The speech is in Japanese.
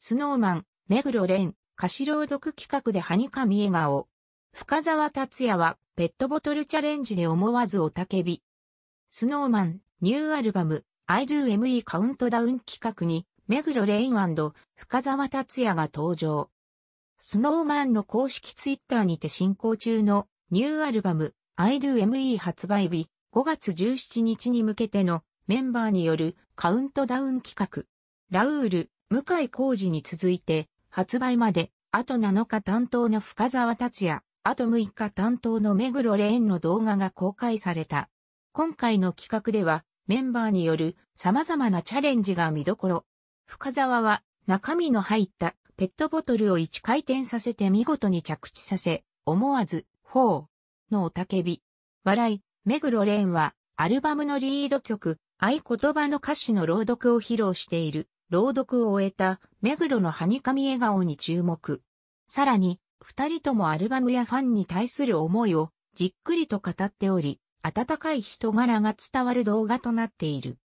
スノーマン、目黒蓮、歌詞朗読企画でハニカミ笑顔。深沢達也はペットボトルチャレンジで思わずおたけび。スノーマン、ニューアルバム、I do ME カウントダウン企画に、目黒蓮深沢達也が登場。スノーマンの公式ツイッターにて進行中のニューアルバム I Do ME 発売日5月17日に向けてのメンバーによるカウントダウン企画。ラウール、向井康二に続いて、発売まで、あと7日担当の深沢達也、あと6日担当の目黒蓮の動画が公開された。今回の企画では、メンバーによる様々なチャレンジが見どころ。深沢は、中身の入ったペットボトルを1回転させて見事に着地させ、思わず、ほう、の雄たけび。笑い、目黒蓮は、アルバムのリード曲、合言葉の歌詞の朗読を披露している。朗読を終えた目黒のハニカミ笑顔に注目。さらに、二人ともアルバムやファンに対する思いをじっくりと語っており、温かい人柄が伝わる動画となっている。